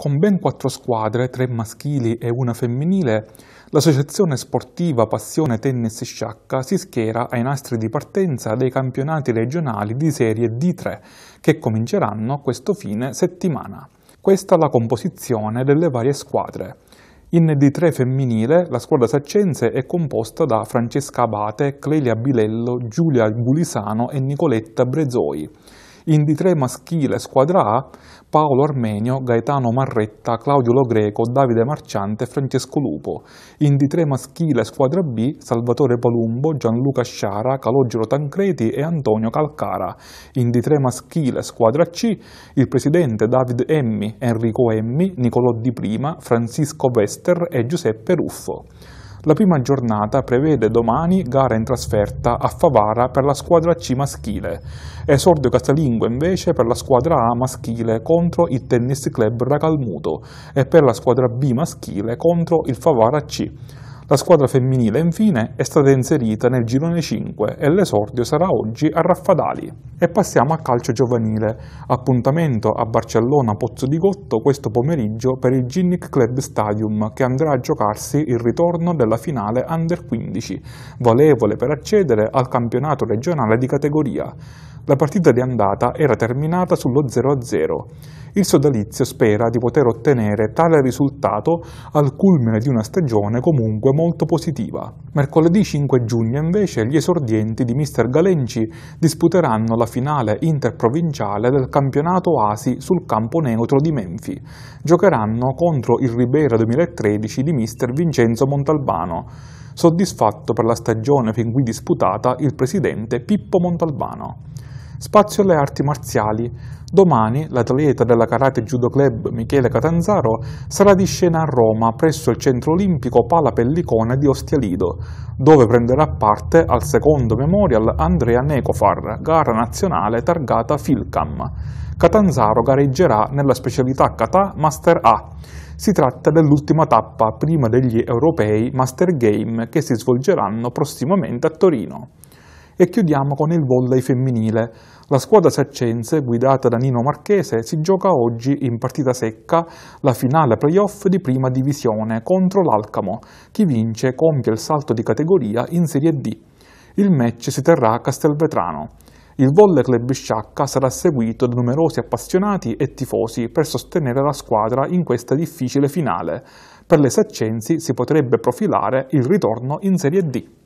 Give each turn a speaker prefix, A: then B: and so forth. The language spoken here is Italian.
A: Con ben quattro squadre, tre maschili e una femminile, l'associazione sportiva Passione Tennis Sciacca si schiera ai nastri di partenza dei campionati regionali di serie D3 che cominceranno questo fine settimana. Questa è la composizione delle varie squadre. In D3 femminile la squadra saccense è composta da Francesca Abate, Clelia Bilello, Giulia Bulisano e Nicoletta Brezoi in D3 maschile, squadra A, Paolo Armenio, Gaetano Marretta, Claudio Logreco, Davide Marciante, Francesco Lupo. In D3 maschile, squadra B, Salvatore Palumbo, Gianluca Sciara, Calogero Tancreti e Antonio Calcara. In D3 maschile, squadra C, il presidente David Emmi, Enrico Emmi, Nicolò Di Prima, Francisco Wester e Giuseppe Ruffo. La prima giornata prevede domani gara in trasferta a Favara per la squadra C maschile, esordio casalingo invece per la squadra A maschile contro il Tennis Club Racalmuto e per la squadra B maschile contro il Favara C. La squadra femminile, infine, è stata inserita nel girone 5 e l'esordio sarà oggi a Raffadali. E passiamo a calcio giovanile. Appuntamento a Barcellona Pozzo di Gotto questo pomeriggio per il Ginnic Club Stadium che andrà a giocarsi il ritorno della finale Under 15, valevole per accedere al campionato regionale di categoria. La partita di andata era terminata sullo 0-0. Il sodalizio spera di poter ottenere tale risultato al culmine di una stagione comunque molto positiva. Mercoledì 5 giugno invece gli esordienti di Mr. Galenci disputeranno la finale interprovinciale del campionato ASI sul campo neutro di Menfi. Giocheranno contro il Ribera 2013 di Mr. Vincenzo Montalbano soddisfatto per la stagione fin qui disputata il presidente Pippo Montalbano. Spazio alle arti marziali. Domani l'atleta della Karate Judo Club Michele Catanzaro sarà di scena a Roma presso il Centro Olimpico Pala Pellicone di Ostialido, dove prenderà parte al secondo Memorial Andrea Necofar, gara nazionale targata Filcam. Catanzaro gareggerà nella specialità Kata Master A. Si tratta dell'ultima tappa prima degli europei Master Game che si svolgeranno prossimamente a Torino. E chiudiamo con il volley femminile. La squadra saccense, guidata da Nino Marchese, si gioca oggi in partita secca la finale playoff di prima divisione contro l'Alcamo. Chi vince compie il salto di categoria in Serie D. Il match si terrà a Castelvetrano. Il Volley Club Sciacca sarà seguito da numerosi appassionati e tifosi per sostenere la squadra in questa difficile finale. Per le Saccensi si potrebbe profilare il ritorno in Serie D.